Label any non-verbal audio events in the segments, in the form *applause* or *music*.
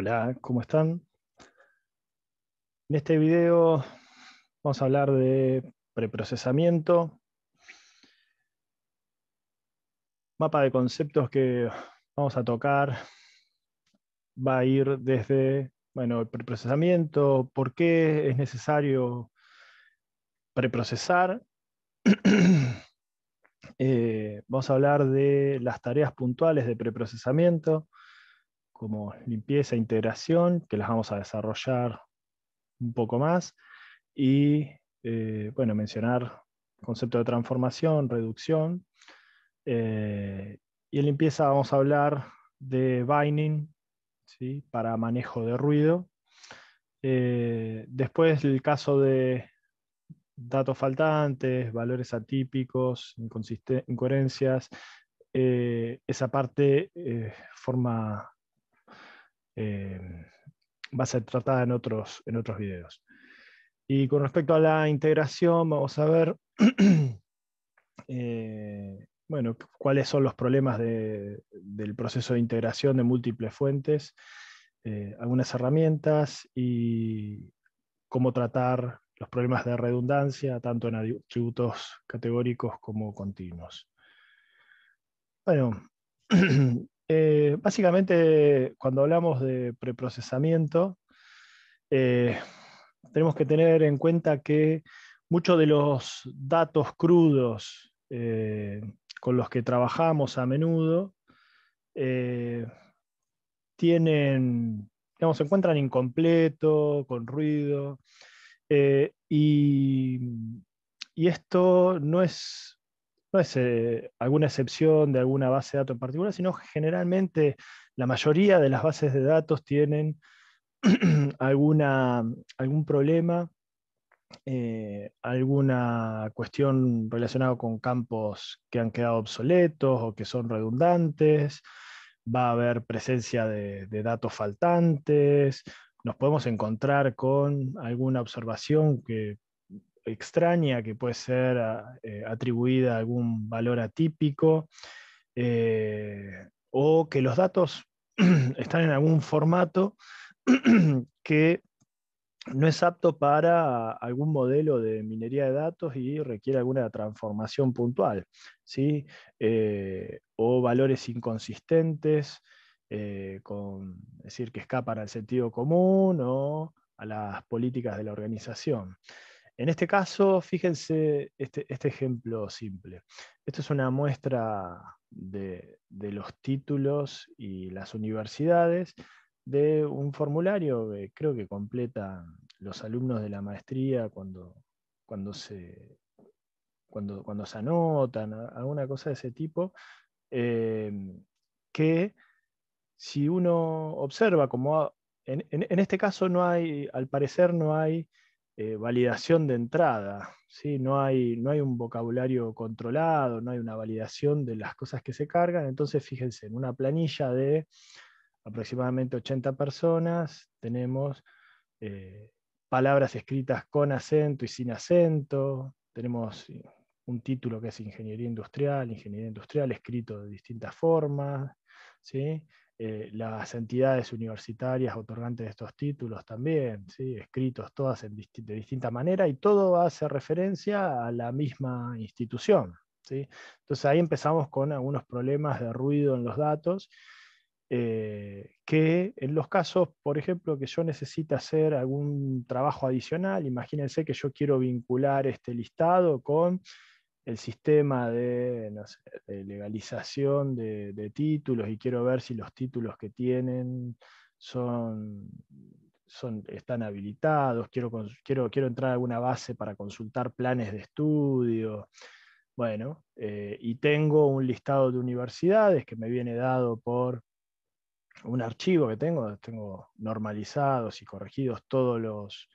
Hola, ¿cómo están? En este video vamos a hablar de preprocesamiento, mapa de conceptos que vamos a tocar, va a ir desde bueno, el preprocesamiento, por qué es necesario preprocesar. *clears throat* Eh, vamos a hablar de las tareas puntuales de preprocesamiento, como limpieza e integración, que las vamos a desarrollar un poco más. Y eh, bueno, mencionar concepto de transformación, reducción. Eh, y en limpieza vamos a hablar de binding ¿sí? para manejo de ruido. Eh, después el caso de datos faltantes, valores atípicos, incoherencias. esa parte forma eh, va a ser tratada en otros, en otros videos. Y con respecto a la integración, vamos a ver *clears throat* eh, bueno, cuáles son los problemas del proceso de integración de múltiples fuentes, eh, algunas herramientas y cómo tratar los problemas de redundancia, tanto en atributos categóricos como continuos. Bueno, *clears throat* Eh, básicamente, cuando hablamos de preprocesamiento, eh, tenemos que tener en cuenta que muchos de los datos crudos eh, con los que trabajamos a menudo tienen, se encuentran incompleto, con ruido, y esto no es no es eh, alguna excepción de alguna base de datos en particular, sino generalmente la mayoría de las bases de datos tienen *clears throat* alguna, algún problema, eh, alguna cuestión relacionada con campos que han quedado obsoletos o que son redundantes, va a haber presencia de, de datos faltantes, nos podemos encontrar con alguna observación que, extraña que puede ser ah, eh, atribuida a algún valor atípico eh, o que los datos *clears throat* están en algún formato *clears throat* que no es apto para algún modelo de minería de datos y requiere alguna transformación puntual, eh, o valores inconsistentes, con, es decir, que escapan al sentido común o a las políticas de la organización. En este caso, fíjense este, este, ejemplo simple. Esto es una muestra de, los títulos y las universidades de un formulario que creo que completan los alumnos de la maestría cuando, cuando, se, cuando, se anotan, alguna cosa de ese tipo, eh, que si uno observa, como en este caso no hay, al parecer no hay eh, validación de entrada, no, hay, no hay un vocabulario controlado, no hay una validación de las cosas que se cargan, entonces fíjense, en una planilla de aproximadamente 80 personas tenemos eh, palabras escritas con acento y sin acento, tenemos un título que es ingeniería industrial, ingeniería industrial escrito de distintas formas, ¿sí? Eh, las entidades universitarias otorgantes de estos títulos también, ¿sí? escritos todas en de distinta manera y todo hace referencia a la misma institución. ¿sí? Entonces ahí empezamos con algunos problemas de ruido en los datos, eh, que en los casos, por ejemplo, que yo necesite hacer algún trabajo adicional, imagínense que yo quiero vincular este listado con el sistema de, legalización de, títulos y quiero ver si los títulos que tienen son, están habilitados, quiero, quiero, quiero, entrar a alguna base para consultar planes de estudio. Bueno, eh, y tengo un listado de universidades que me viene dado por un archivo que tengo, tengo normalizados y corregidos todos los,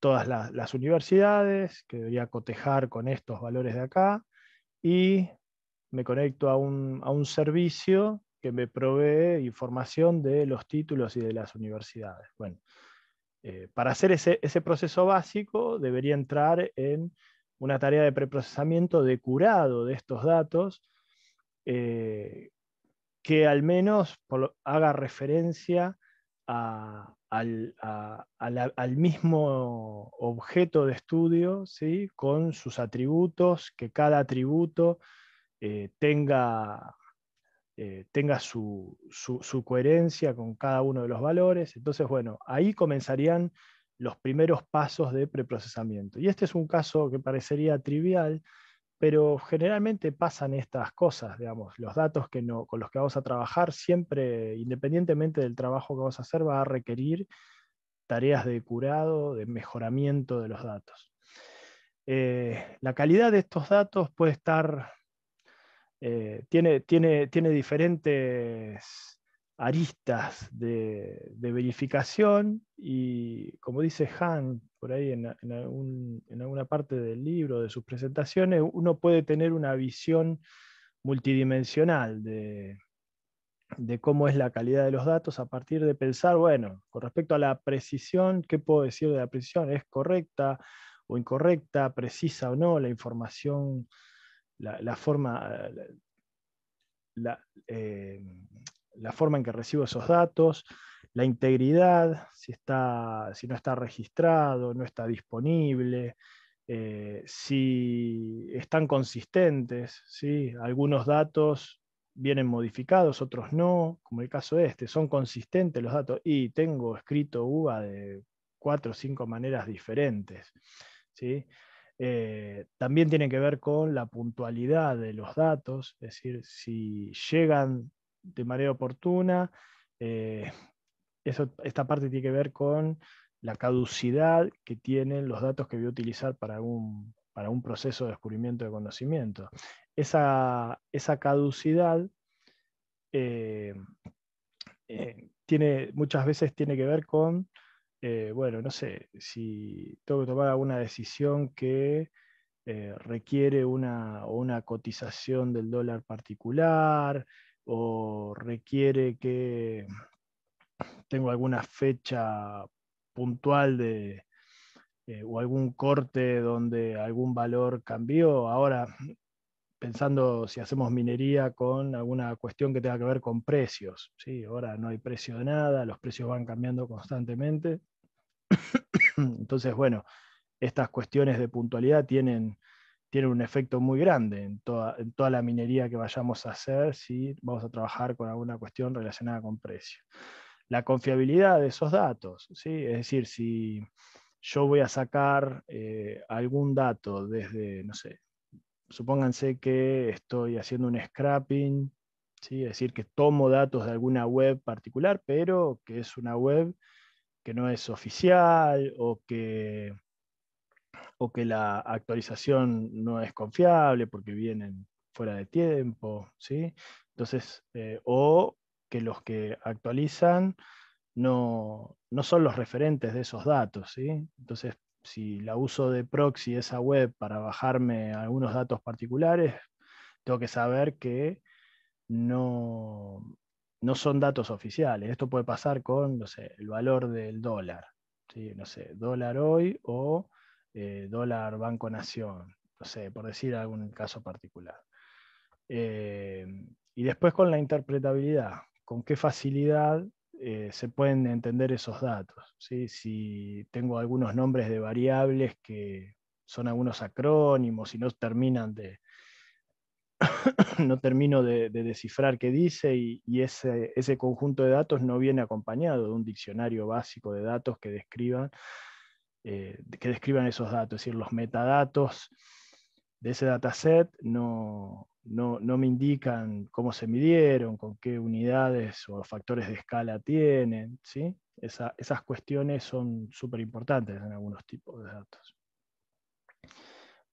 todas las universidades, que debería cotejar con estos valores de acá, y me conecto a un, servicio que me provee información de los títulos y de las universidades. Bueno, eh, para hacer ese, proceso básico debería entrar en una tarea de preprocesamiento de curado de estos datos eh, que al menos haga referencia al, mismo objeto de estudio, con sus atributos, que cada atributo eh, tenga, eh, su, coherencia con cada uno de los valores. Entonces, bueno, ahí comenzarían los primeros pasos de preprocesamiento. Y este es un caso que parecería trivial, pero generalmente pasan estas cosas, digamos, los datos que no, con los que vamos a trabajar siempre, independientemente del trabajo que vamos a hacer, va a requerir tareas de curado, de mejoramiento de los datos. Eh, la calidad de estos datos puede estar, eh, tiene, tiene, tiene diferentes aristas de, verificación y, como dice Han por ahí en, alguna parte del libro, de sus presentaciones, uno puede tener una visión multidimensional de, cómo es la calidad de los datos a partir de pensar, bueno, con respecto a la precisión, ¿qué puedo decir de la precisión? ¿Es correcta o incorrecta? ¿Precisa o no la información? La, forma, la, eh, la forma en que recibo esos datos, la integridad, si, está, si no está registrado, no está disponible, eh, si están consistentes, algunos datos vienen modificados, otros no, como el caso este, son consistentes los datos y tengo escrito UVA de cuatro o cinco maneras diferentes. ¿sí? Eh, también tiene que ver con la puntualidad de los datos, es decir, si llegan de manera oportuna. Eh, esta parte tiene que ver con la caducidad que tienen los datos que voy a utilizar para un, proceso de descubrimiento de conocimiento. Esa, caducidad eh, eh, tiene, muchas veces tiene que ver con, bueno, no sé, si tengo que tomar alguna decisión que requiere una cotización del dólar particular, o requiere que tengo alguna fecha puntual eh, o algún corte donde algún valor cambió. Ahora, pensando si hacemos minería con alguna cuestión que tenga que ver con precios. ¿sí? Ahora no hay precio de nada, los precios van cambiando constantemente. *coughs* Entonces, bueno, estas cuestiones de puntualidad tienen tiene un efecto muy grande en toda, la minería que vayamos a hacer si vamos a trabajar con alguna cuestión relacionada con precio. La confiabilidad de esos datos, ¿sí? es decir, si yo voy a sacar eh, algún dato desde, no sé, supónganse que estoy haciendo un scrapping, ¿sí? es decir, que tomo datos de alguna web particular, pero que es una web que no es oficial o que o que la actualización no es confiable porque vienen fuera de tiempo, ¿sí? Entonces, eh, o que los que actualizan no, son los referentes de esos datos, ¿sí? Entonces, si la uso de proxy esa web para bajarme algunos datos particulares, tengo que saber que no, no son datos oficiales. Esto puede pasar con, el valor del dólar, No sé, dólar hoy o eh, dólar Banco Nación, no sé, por decir algún caso particular. Eh, y después con la interpretabilidad, con qué facilidad eh, se pueden entender esos datos. Si tengo algunos nombres de variables que son algunos acrónimos y no terminan de, *coughs* no termino de, descifrar qué dice y, ese, ese, conjunto de datos no viene acompañado de un diccionario básico de datos que describan eh, que describan esos datos, es decir, los metadatos de ese dataset no, me indican cómo se midieron, con qué unidades o factores de escala tienen. ¿sí? esas cuestiones son súper importantes en algunos tipos de datos.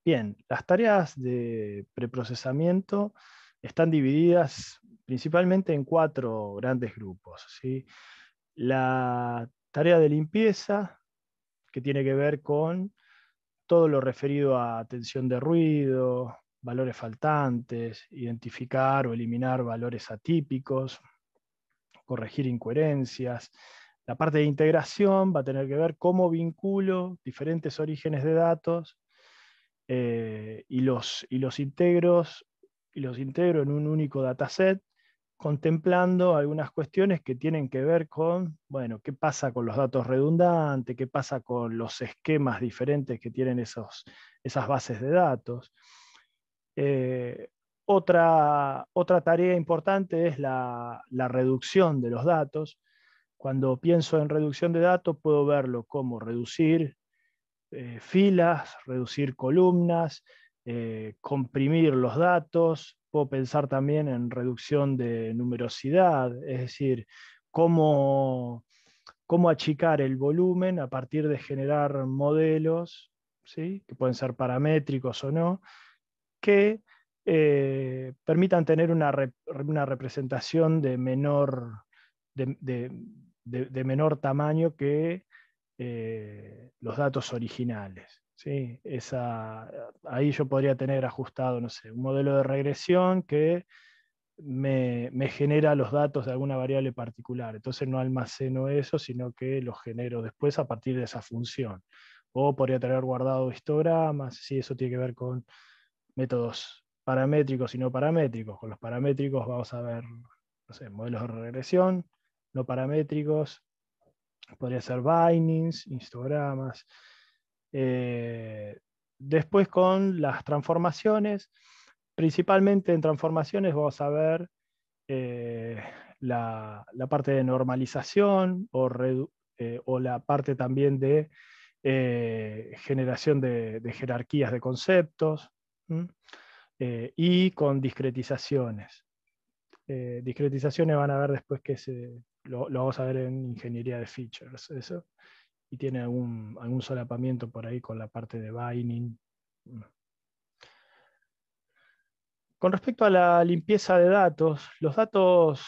Bien, las tareas de preprocesamiento están divididas principalmente en cuatro grandes grupos. ¿sí? La tarea de limpieza, que tiene que ver con todo lo referido a atención de ruido, valores faltantes, identificar o eliminar valores atípicos, corregir incoherencias. La parte de integración va a tener que ver cómo vinculo diferentes orígenes de datos eh, y, los, y, los y los integro en un único dataset contemplando algunas cuestiones que tienen que ver con, bueno, qué pasa con los datos redundantes, qué pasa con los esquemas diferentes que tienen esos, esas bases de datos. Eh, otra, otra, tarea importante es la, la, reducción de los datos. Cuando pienso en reducción de datos, puedo verlo como reducir eh, filas, reducir columnas, eh, comprimir los datos, puedo pensar también en reducción de numerosidad, es decir, cómo, cómo achicar el volumen a partir de generar modelos, ¿sí? que pueden ser paramétricos o no, que eh, permitan tener una, representación de menor, de, menor tamaño que eh, los datos originales. ¿sí? Esa, eh, ahí yo podría tener ajustado, no sé, un modelo de regresión que me, genera los datos de alguna variable particular. Entonces no almaceno eso, sino que lo genero después a partir de esa función. O podría tener guardado histogramas, si eso tiene que ver con métodos paramétricos y no paramétricos. Con los paramétricos vamos a ver no sé, modelos de regresión, no paramétricos, podría ser bindings, histogramas. Eh, después con las transformaciones, principalmente en transformaciones vamos a ver eh, la, parte de normalización o, eh, la parte también de generación de, jerarquías de conceptos y con discretizaciones. discretizaciones van a ver después que se, lo, vamos a ver en ingeniería de features. Eso y tiene algún, solapamiento por ahí con la parte de binding. Con respecto a la limpieza de datos, los datos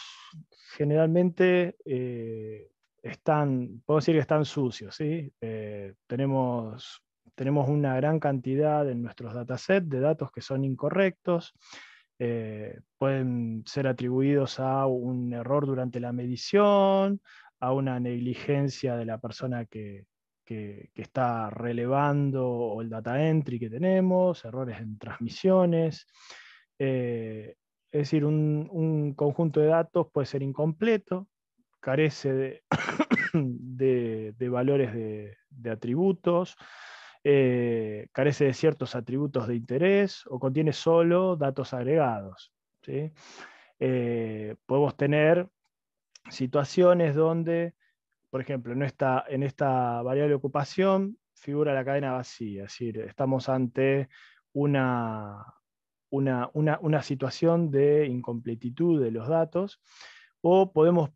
generalmente eh, están, puedo decir que están sucios. Eh, tenemos, una gran cantidad en nuestros datasets de datos que son incorrectos. Eh, pueden ser atribuidos a un error durante la medición, a una negligencia de la persona que, está relevando o el data entry que tenemos, errores en transmisiones. Eh, es decir, un, conjunto de datos puede ser incompleto, carece de, *coughs* de, valores de, atributos, eh, carece de ciertos atributos de interés o contiene solo datos agregados. Eh, podemos tener situaciones donde, por ejemplo, en esta, en esta variable de ocupación figura la cadena vacía, es decir, estamos ante una, una, situación de incompletitud de los datos, o podemos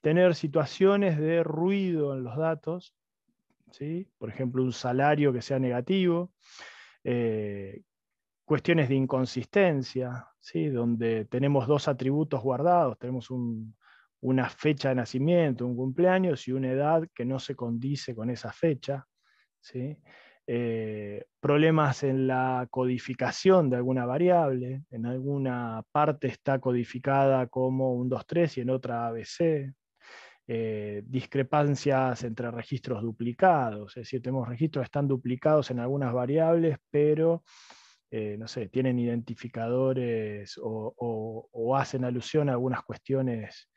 tener situaciones de ruido en los datos, ¿sí? por ejemplo, un salario que sea negativo, eh, cuestiones de inconsistencia, ¿sí? donde tenemos dos atributos guardados, tenemos un, una fecha de nacimiento, un cumpleaños y una edad que no se condice con esa fecha. Eh, problemas en la codificación de alguna variable, en alguna parte está codificada como un 3 y en otra ABC. Eh, discrepancias entre registros duplicados, es decir, tenemos registros que están duplicados en algunas variables, pero eh, no sé, tienen identificadores o, hacen alusión a algunas cuestiones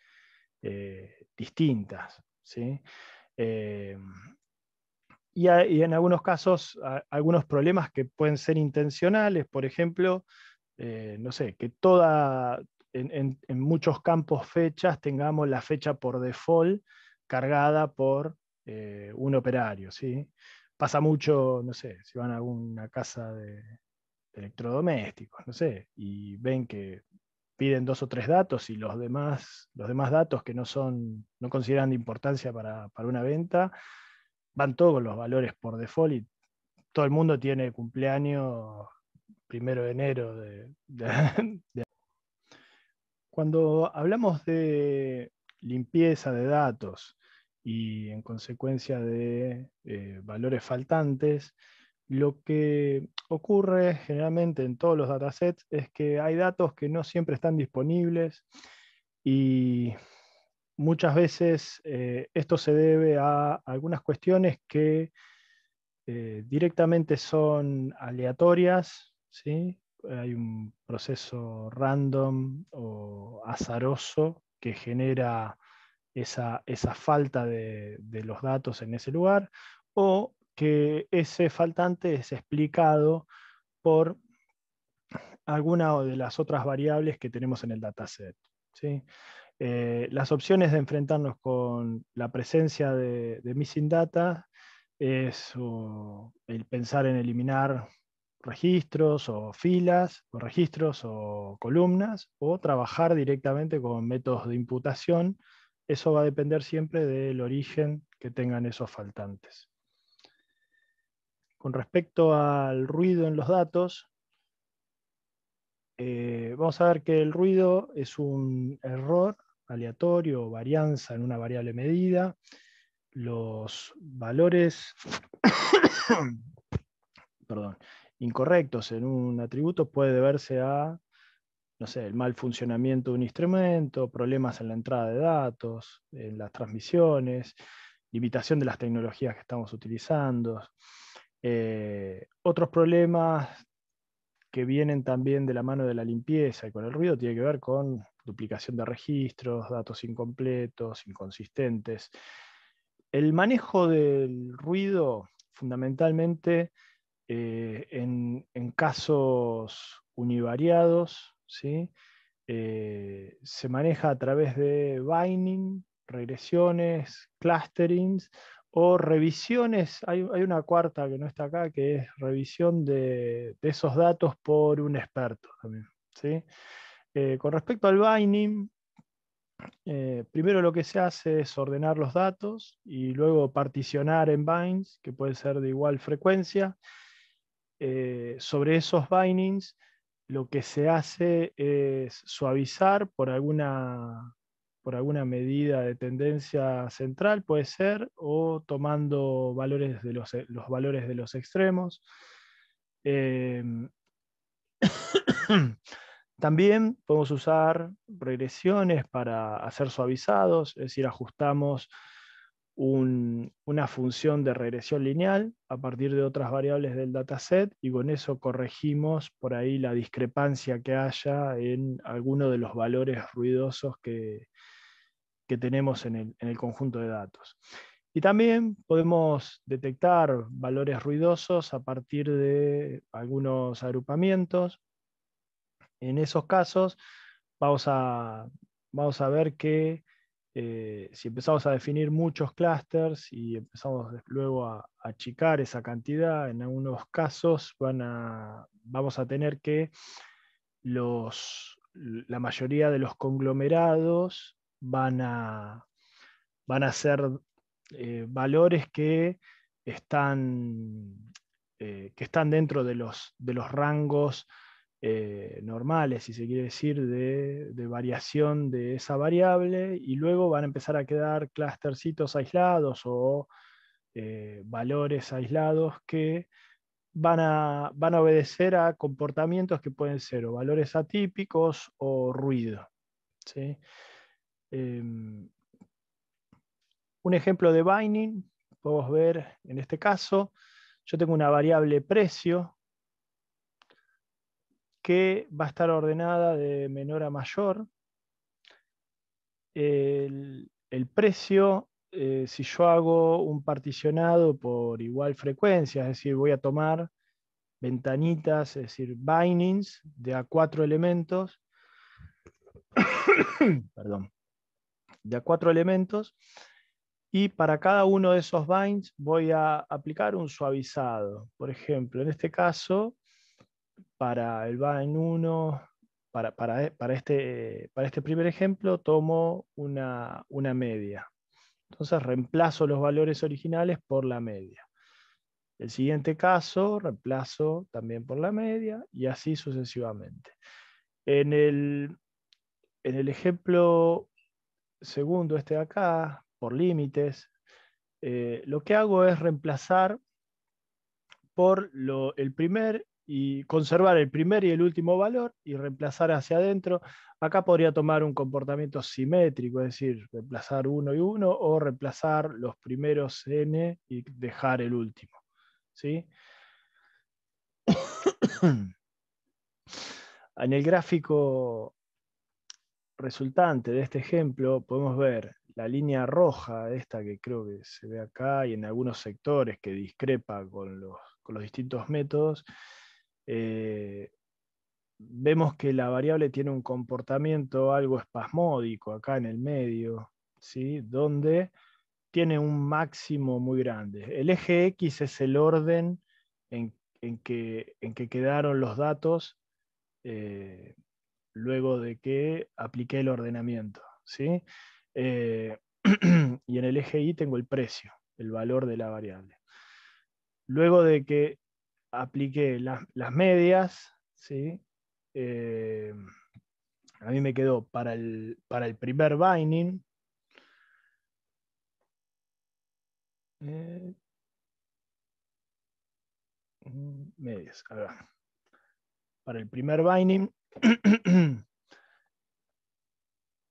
eh, distintas. ¿sí? Eh, y, en algunos casos, algunos problemas que pueden ser intencionales, por ejemplo, eh, no sé, que toda, en, muchos campos fechas tengamos la fecha por default cargada por un operario. ¿sí? Pasa mucho, no sé, si van a una casa de electrodomésticos, no sé, y ven que piden dos o tres datos y los demás, datos que no, consideran de importancia para, una venta, van todos los valores por default y todo el mundo tiene cumpleaños primero de enero. De, *laughs* Cuando hablamos de limpieza de datos y en consecuencia de eh, valores faltantes, lo que ocurre generalmente en todos los datasets es que hay datos que no siempre están disponibles y muchas veces eh, esto se debe a algunas cuestiones que eh, directamente son aleatorias, ¿sí? hay un proceso random o azaroso que genera esa, falta de, de los datos en ese lugar, o que ese faltante es explicado por alguna de las otras variables que tenemos en el dataset. Eh, las opciones de enfrentarnos con la presencia de, missing data es el pensar en eliminar registros o filas, o registros o columnas, o trabajar directamente con métodos de imputación. Eso va a depender siempre del origen que tengan esos faltantes con respecto al ruido en los datos, eh, vamos a ver que el ruido es un error aleatorio o varianza en una variable medida. Los valores *coughs* incorrectos en un atributo puede deberse a no sé, el mal funcionamiento de un instrumento, problemas en la entrada de datos, en las transmisiones, limitación de las tecnologías que estamos utilizando, eh, otros problemas que vienen también de la mano de la limpieza y con el ruido tiene que ver con duplicación de registros, datos incompletos, inconsistentes. El manejo del ruido fundamentalmente eh, en, casos univariados ¿sí? Eh, se maneja a través de binding, regresiones, clusterings o revisiones, hay, una cuarta que no está acá, que es revisión de, esos datos por un experto también. Eh, con respecto al binding, eh, primero lo que se hace es ordenar los datos y luego particionar en binds, que puede ser de igual frecuencia. Eh, sobre esos bindings, lo que se hace es suavizar por alguna por alguna medida de tendencia central, puede ser, o tomando valores de los, los valores de los extremos. Em, *coughs* también podemos usar regresiones para hacer suavizados, es decir, ajustamos una función de regresión lineal a partir de otras variables del dataset y con eso corregimos por ahí la discrepancia que haya en alguno de los valores ruidosos que, que tenemos en el, conjunto de datos. Y también podemos detectar valores ruidosos a partir de algunos agrupamientos. En esos casos vamos a, vamos a ver que eh, si empezamos a definir muchos clusters y empezamos luego a, achicar esa cantidad, en algunos casos van a, vamos a tener que los, la mayoría de los conglomerados van a, ser eh, valores que están, eh, que están dentro de los, rangos eh, normales, si se quiere decir, de, variación de esa variable, y luego van a empezar a quedar clustercitos aislados o valores aislados que van a, obedecer a comportamientos que pueden ser o valores atípicos o ruido. ¿sí? Em, un ejemplo de binding, podemos ver en este caso, yo tengo una variable precio que va a estar ordenada de menor a mayor. El, precio, eh, si yo hago un particionado por igual frecuencia, es decir, voy a tomar ventanitas, es decir, bindings de a cuatro elementos, *coughs* perdón, de cuatro elementos y para cada uno de esos binds voy a aplicar un suavizado. Por ejemplo, en este caso, para el bind 1, eh, para, este, para este, primer ejemplo, tomo una, media. Entonces reemplazo los valores originales por la media. El siguiente caso, reemplazo también por la media y así sucesivamente. En el, en el ejemplo segundo este de acá, por límites, eh, lo que hago es reemplazar por lo, el primer y conservar el primer y el último valor y reemplazar hacia adentro. Acá podría tomar un comportamiento simétrico, es decir, reemplazar uno y uno o reemplazar los primeros n y dejar el último. ¿sí? *coughs* en el gráfico resultante de este ejemplo podemos ver la línea roja, esta que creo que se ve acá y en algunos sectores que discrepa con los, distintos métodos, eh, vemos que la variable tiene un comportamiento algo espasmódico acá en el medio, ¿sí? donde tiene un máximo muy grande. El eje X es el orden en, que, en que, quedaron los datos eh, luego de que apliqué el ordenamiento. ¿sí? Eh, *clears throat* y en el eje Y tengo el precio, el valor de la variable. Luego de que apliqué las medias, ¿sí? Eh, a mí me quedó para el, primer binding. medias, a Para el primer binding eh, mm, *clears throat*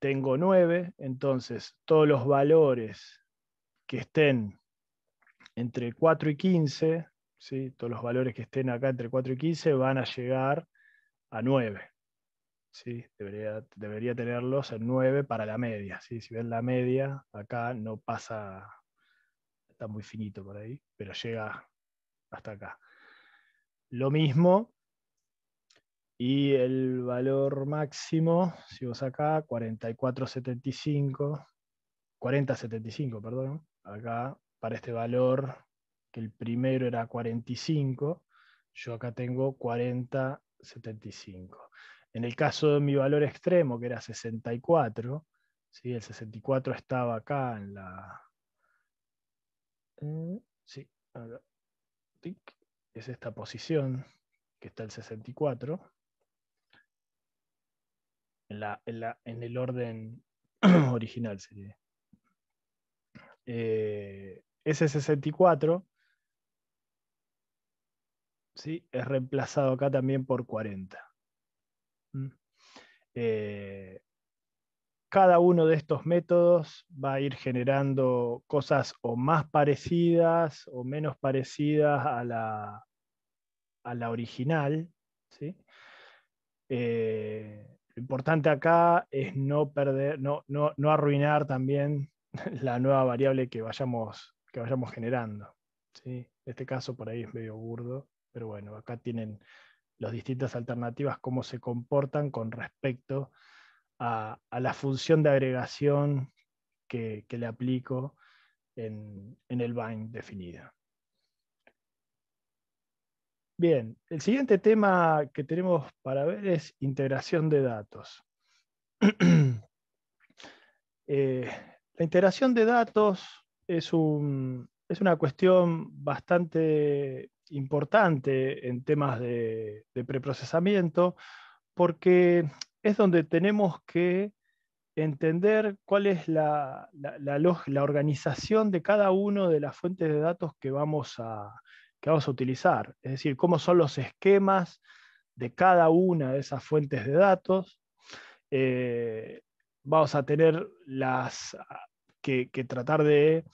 Tengo 9, entonces todos los valores que estén entre 4 y 15, ¿sí? todos los valores que estén acá entre 4 y 15 van a llegar a 9. Debería, tenerlos en 9 para la media. ¿sí? Si ven la media, acá no pasa, está muy finito por ahí, pero llega hasta acá. Lo mismo y el valor máximo, si vos acá, 44.75, 40.75, perdón, acá para este valor, que el primero era 45, yo acá tengo 40.75. En el caso de mi valor extremo, que era 64, el 64 estaba acá en la... Eh, sí, acá. es esta posición que está el 64 en, el orden *clears throat* original sería. Eh, ese 64 ¿sí? es reemplazado acá también por 40. ¿Mm? Eh, cada uno de estos métodos va a ir generando cosas o más parecidas o menos parecidas a la, a la original. ¿sí? Eh, lo importante acá es no perder, no, no, no arruinar también *laughs* la nueva variable que vayamos, que vayamos generando. ¿sí? En este caso por ahí es medio burdo, pero bueno, acá tienen las distintas alternativas, cómo se comportan con respecto a, a la función de agregación que, que le aplico en, en el bind definido. Bien, el siguiente tema que tenemos para ver es integración de datos. *clears throat* Eh, la integración de datos es, una cuestión bastante importante en temas de, preprocesamiento porque es donde tenemos que entender cuál es la, la organización de cada una de las fuentes de datos que vamos a, que vamos a utilizar, es decir, cómo son los esquemas de cada una de esas fuentes de datos. Eh, vamos a tener las, ah, que, tratar de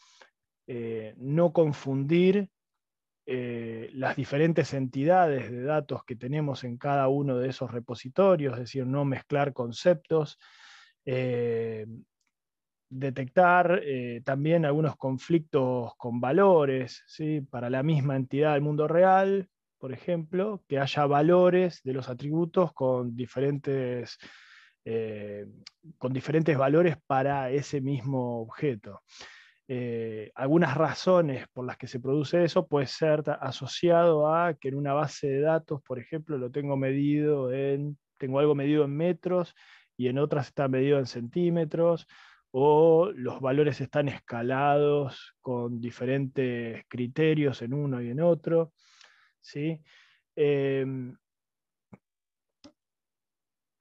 eh, no confundir eh, las diferentes entidades de datos que tenemos en cada uno de esos repositorios, es decir, no mezclar conceptos detectar eh, también algunos conflictos con valores, para la misma entidad del mundo real, por ejemplo, que haya valores de los atributos con diferentes, eh, con diferentes valores para ese mismo objeto. Eh, algunas razones por las que se produce eso puede ser asociado a que en una base de datos, por ejemplo, lo tengo medido en, tengo algo medido en metros y en otras está medido en centímetros o los valores están escalados con diferentes criterios en uno y en otro. ¿sí? Em,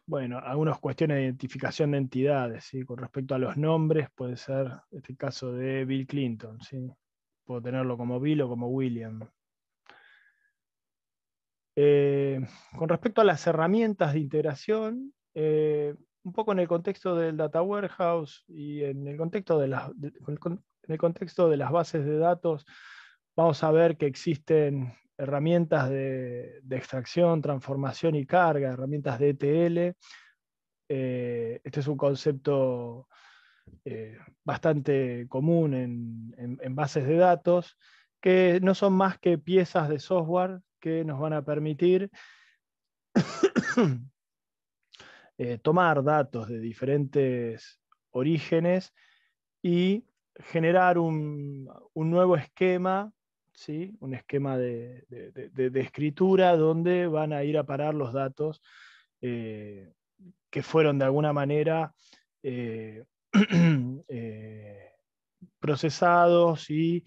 bueno, algunas cuestiones de identificación de entidades, ¿sí? con respecto a los nombres, puede ser este caso de Bill Clinton, ¿sí? puedo tenerlo como Bill o como William. Eh, con respecto a las herramientas de integración, eh, un poco en el contexto del data warehouse y en el contexto de las, en el contexto de las bases de datos, vamos a ver que existen herramientas de, extracción, transformación y carga, herramientas de ETL. Eh, este es un concepto eh, bastante común en bases de datos, que no son más que piezas de software que nos van a permitir eh, tomar datos de diferentes orígenes y generar un, nuevo esquema, ¿sí? un esquema de, escritura donde van a ir a parar los datos eh, que fueron de alguna manera eh, *clears throat* procesados y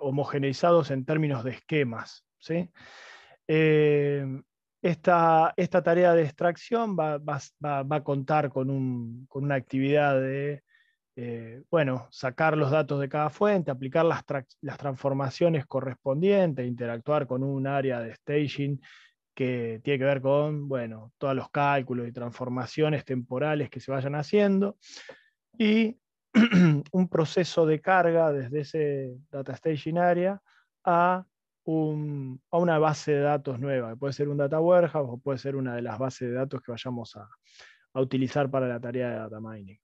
homogeneizados en términos de esquemas. ¿sí? Esta, esta tarea de extracción va, a contar con, una actividad de, eh, bueno, sacar los datos de cada fuente, aplicar las, transformaciones correspondientes, interactuar con un área de staging que tiene que ver con, bueno, todos los cálculos y transformaciones temporales que se vayan haciendo, y *clears throat* un proceso de carga desde ese data staging área a a una base de datos nueva, puede ser un data warehouse o puede ser una de las bases de datos que vayamos a, utilizar para la tarea de data mining.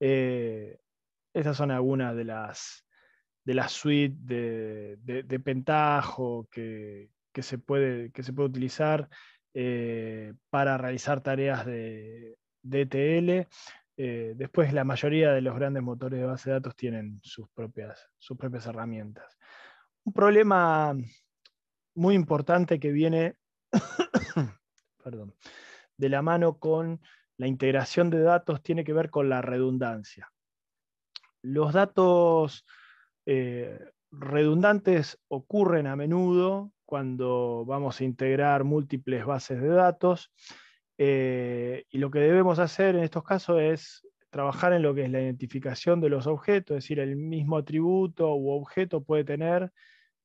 Eh, esas son algunas de las, de las suites de, Pentajo que, se puede, que se puede utilizar eh, para realizar tareas de, DTL. E eh, después la mayoría de los grandes motores de base de datos tienen sus propias, sus propias herramientas un problema muy importante que viene *coughs* de la mano con la integración de datos tiene que ver con la redundancia. Los datos eh, redundantes ocurren a menudo cuando vamos a integrar múltiples bases de datos eh, y lo que debemos hacer en estos casos es trabajar en lo que es la identificación de los objetos, es decir, el mismo atributo u objeto puede tener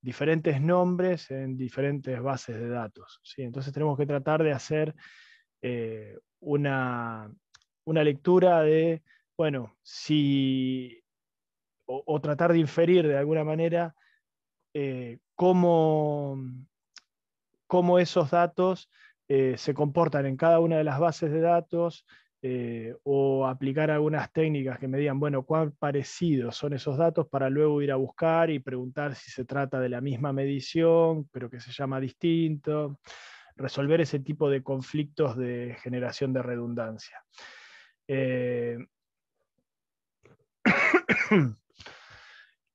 diferentes nombres en diferentes bases de datos. Entonces tenemos que tratar de hacer eh, una, lectura de, bueno, si, o, tratar de inferir de alguna manera eh, cómo, esos datos eh, se comportan en cada una de las bases de datos, eh, o aplicar algunas técnicas que me digan, bueno, cuán parecidos son esos datos para luego ir a buscar y preguntar si se trata de la misma medición, pero que se llama distinto, resolver ese tipo de conflictos de generación de redundancia. Eh, *coughs*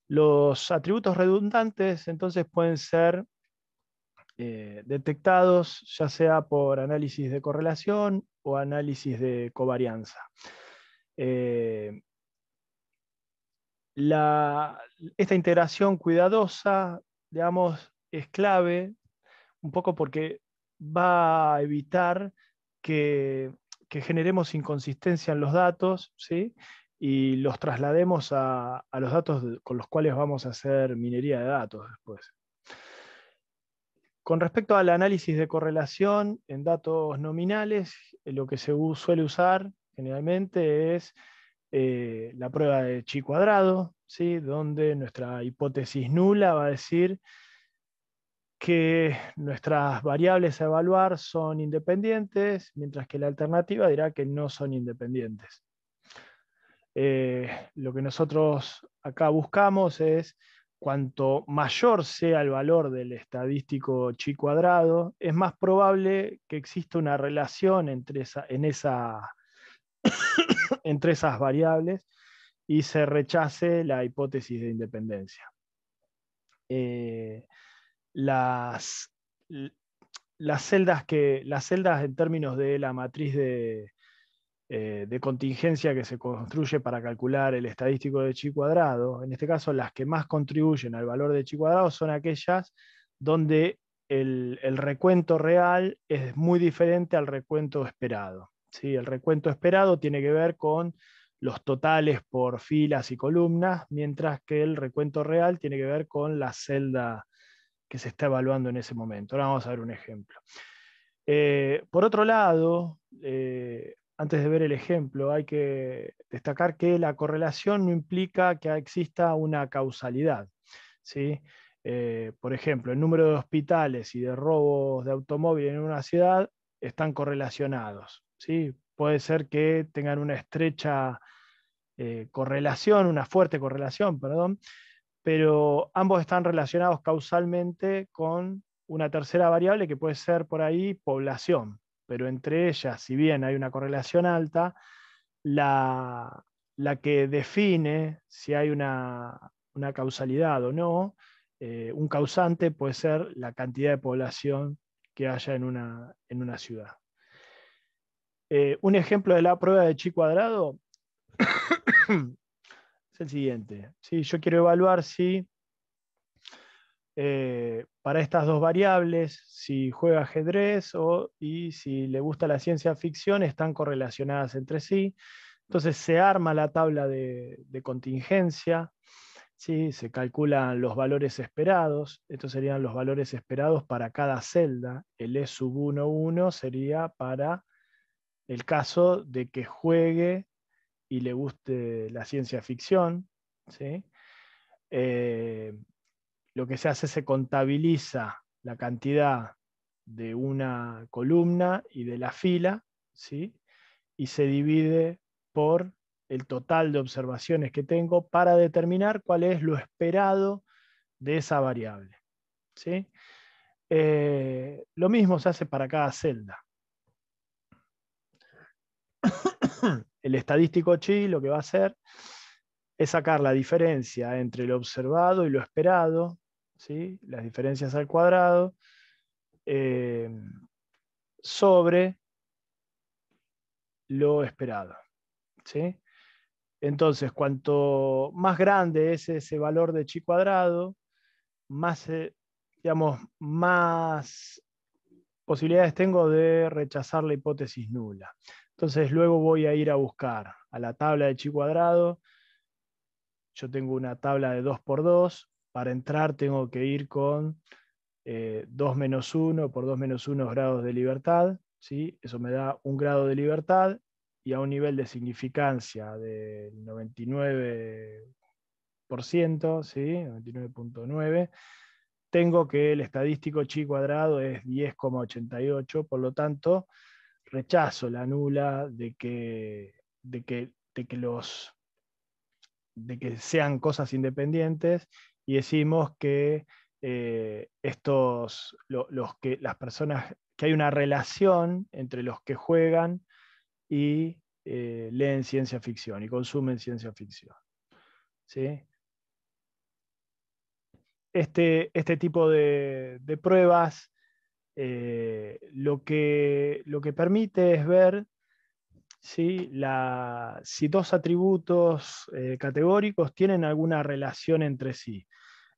los atributos redundantes entonces pueden ser eh, detectados ya sea por análisis de correlación o análisis de covarianza. Eh, esta integración cuidadosa, digamos, es clave, un poco porque va a evitar que, generemos inconsistencia en los datos, ¿sí? y los traslademos a, a, los datos con los cuales vamos a hacer minería de datos después. Con respecto al análisis de correlación en datos nominales, eh, lo que se suele usar generalmente es eh, la prueba de chi cuadrado, ¿sí? donde nuestra hipótesis nula va a decir que nuestras variables a evaluar son independientes, mientras que la alternativa dirá que no son independientes. Eh, lo que nosotros acá buscamos es cuanto mayor sea el valor del estadístico chi cuadrado, es más probable que exista una relación entre, *coughs* entre esas variables y se rechace la hipótesis de independencia. Eh, las, las, celdas que, las celdas en términos de la matriz de, eh, de contingencia que se construye para calcular el estadístico de chi cuadrado, en este caso las que más contribuyen al valor de chi cuadrado son aquellas donde el, recuento real es muy diferente al recuento esperado. ¿sí? El recuento esperado tiene que ver con los totales por filas y columnas, mientras que el recuento real tiene que ver con la celda que se está evaluando en ese momento. Ahora vamos a ver un ejemplo. Eh, por otro lado, eh, antes de ver el ejemplo, hay que destacar que la correlación no implica que exista una causalidad. ¿sí? Eh, por ejemplo, el número de hospitales y de robos de automóviles en una ciudad están correlacionados. ¿sí? Puede ser que tengan una estrecha eh, correlación, una fuerte correlación, perdón, pero ambos están relacionados causalmente con una tercera variable que puede ser por ahí población pero entre ellas, si bien hay una correlación alta, la, que define si hay una, causalidad o no, eh, un causante puede ser la cantidad de población que haya en una, ciudad. Eh, un ejemplo de la prueba de chi cuadrado *coughs* es el siguiente. si Yo quiero evaluar si eh, para estas dos variables, si juega ajedrez o, y si le gusta la ciencia ficción, están correlacionadas entre sí. Entonces se arma la tabla de, contingencia, ¿sí? se calculan los valores esperados, estos serían los valores esperados para cada celda, el E sub sería para el caso de que juegue y le guste la ciencia ficción. ¿sí? Eh, lo que se hace se contabiliza la cantidad de una columna y de la fila, ¿sí? y se divide por el total de observaciones que tengo para determinar cuál es lo esperado de esa variable. Eh, lo mismo se hace para cada celda. *coughs* El estadístico chi lo que va a hacer es sacar la diferencia entre lo observado y lo esperado ¿sí? las diferencias al cuadrado, eh, sobre lo esperado. ¿sí? Entonces, cuanto más grande es ese valor de chi cuadrado, más, eh, digamos, más posibilidades tengo de rechazar la hipótesis nula. Entonces luego voy a ir a buscar a la tabla de chi cuadrado. Yo tengo una tabla de 2 por 2 para entrar tengo que ir con 2 eh, menos 1 por 2 menos 1 grados de libertad, ¿sí? eso me da un grado de libertad y a un nivel de significancia del 99%, ¿sí? 99.9%, tengo que el estadístico chi cuadrado es 10,88, por lo tanto, rechazo la nula de que, de que, de que los de que sean cosas independientes y decimos que eh, estos, los que, las personas, que hay una relación entre los que juegan y eh, leen ciencia ficción y consumen ciencia ficción. Este, este, tipo de, pruebas eh, lo, que, lo que permite es ver si dos atributos eh, categóricos tienen alguna relación entre sí.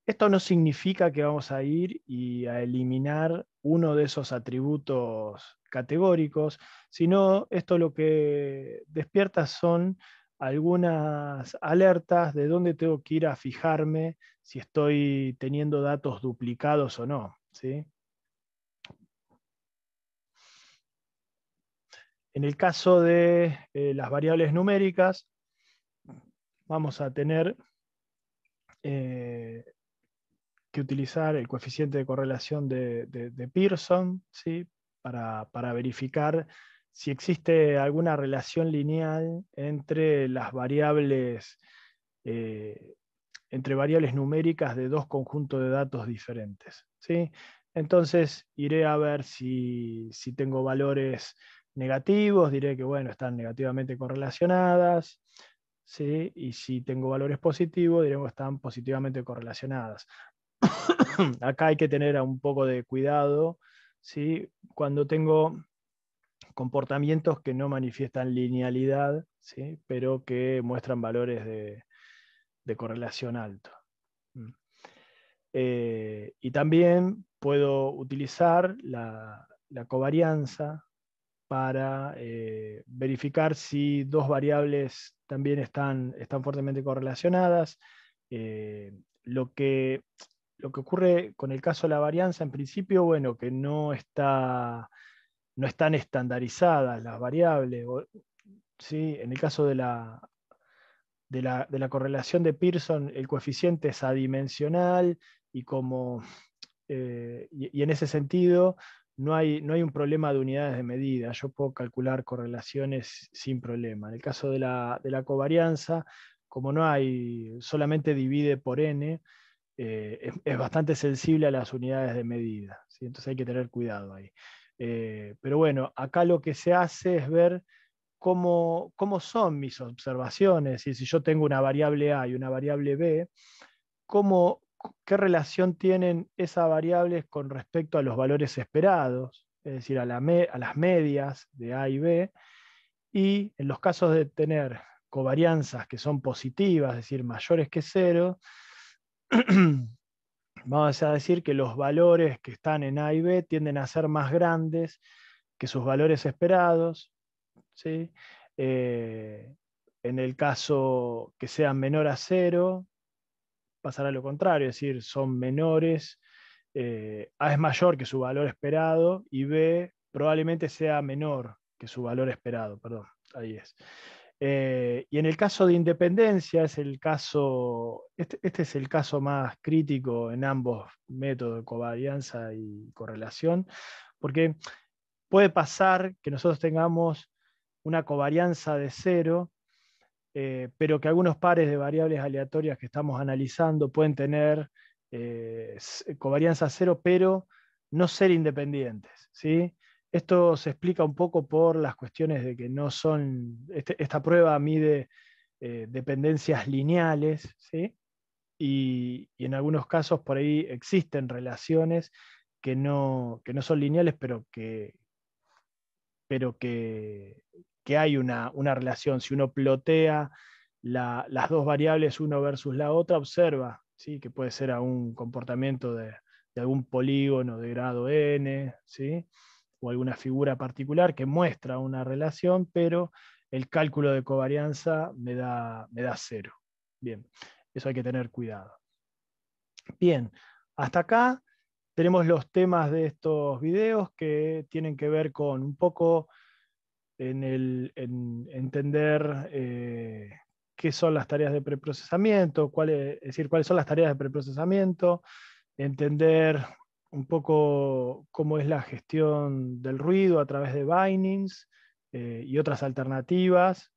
Esto no significa que vamos a ir y a eliminar uno de esos atributos categóricos, sino esto lo que despierta son algunas alertas de dónde tengo que ir a fijarme si estoy teniendo datos duplicados o no. En el caso de eh, las variables numéricas, vamos a tener eh, que utilizar el coeficiente de correlación de, Pearson ¿sí? para, verificar si existe alguna relación lineal entre las variables, eh, entre variables numéricas de dos conjuntos de datos diferentes. Entonces iré a ver si, si tengo valores negativos, diré que bueno, están negativamente correlacionadas, y si tengo valores positivos, diré que están positivamente correlacionadas. *coughs* Acá hay que tener un poco de cuidado ¿sí? cuando tengo comportamientos que no manifiestan linealidad, ¿sí? pero que muestran valores de, correlación alto. Mm. Eh, y también puedo utilizar la, la covarianza para eh, verificar si dos variables también están, están fuertemente correlacionadas. Eh, lo, que, lo que ocurre con el caso de la varianza, en principio, bueno, que no, está, no están estandarizadas las variables. En el caso de la, de la, correlación de Pearson, el coeficiente es adimensional y como... Eh, y en ese sentido, no hay, no hay un problema de unidades de medida. Yo puedo calcular correlaciones sin problema. En el caso de la, covarianza, como no hay, solamente divide por n, eh, es, bastante sensible a las unidades de medida. Entonces hay que tener cuidado ahí. Eh, pero bueno, acá lo que se hace es ver cómo, cómo son mis observaciones. Y si yo tengo una variable A y una variable B, cómo, qué relación tienen esas variables con respecto a los valores esperados, es decir, a, las medias de A y B, y en los casos de tener covarianzas que son positivas, es decir, mayores que cero, *clears throat* vamos a decir que los valores que están en A y B tienden a ser más grandes que sus valores esperados. ¿sí? Eh, en el caso que sean menor a cero, pasará lo contrario, es decir, son menores, eh, A es mayor que su valor esperado y B probablemente sea menor que su valor esperado, perdón, ahí es. Eh, y en el caso de independencia, es el caso, este, este, es el caso más crítico en ambos métodos, covarianza y correlación, porque puede pasar que nosotros tengamos una covarianza de cero eh, pero que algunos pares de variables aleatorias que estamos analizando pueden tener eh, covarianza cero, pero no ser independientes. ¿sí? Esto se explica un poco por las cuestiones de que no son, este, esta prueba mide eh, dependencias lineales, y, en algunos casos por ahí existen relaciones que no, no son lineales, pero que, pero que, que hay una, relación. Si uno plotea las dos variables, uno versus la otra, observa ¿sí? que puede ser algún comportamiento de, algún polígono de grado n, ¿sí? o alguna figura particular que muestra una relación, pero el cálculo de covarianza me da, me da cero. Bien, eso hay que tener cuidado. Bien, hasta acá tenemos los temas de estos videos que tienen que ver con un poco en, el, entender eh, qué son las tareas de preprocesamiento, cuál es, decir, cuáles son las tareas de preprocesamiento, entender un poco cómo es la gestión del ruido a través de bindings eh, y otras alternativas.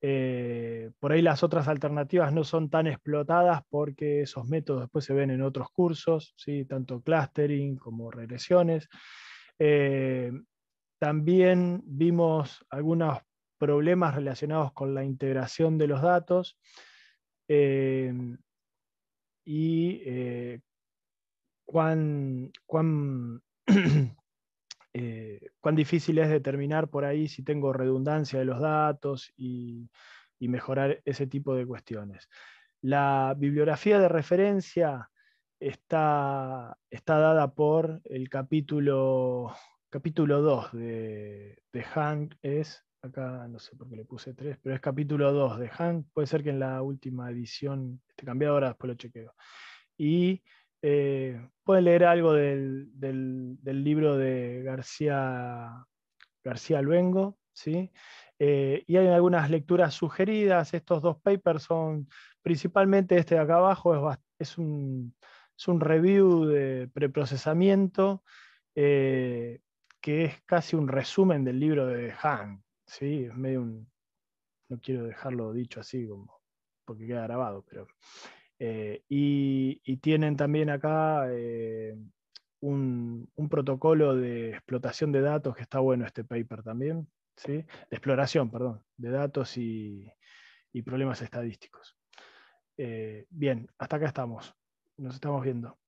Eh, por ahí las otras alternativas no son tan explotadas porque esos métodos después se ven en otros cursos, ¿sí? tanto clustering como regresiones. También vimos algunos problemas relacionados con la integración de los datos eh, y eh, *clears throat* eh, cuán, difícil es determinar por ahí si tengo redundancia de los datos y, mejorar ese tipo de cuestiones. La bibliografía de referencia está, está dada por el capítulo capítulo 2 de, de, Hank es, acá no sé por qué le puse 3, pero es capítulo 2 de Hank, puede ser que en la última edición esté cambiado, ahora después lo chequeo. Y eh, pueden leer algo del, libro de García, García Luengo, ¿sí? Eh, y hay algunas lecturas sugeridas, estos dos papers son, principalmente este de acá abajo, es, un, review de preprocesamiento. Eh, que es casi un resumen del libro de Han. ¿sí? no quiero dejarlo dicho así como porque queda grabado, pero... Eh, y, tienen también acá eh, un, protocolo de explotación de datos, que está bueno este paper también, de exploración, perdón, de datos y, problemas estadísticos. Eh, bien, hasta acá estamos. Nos estamos viendo.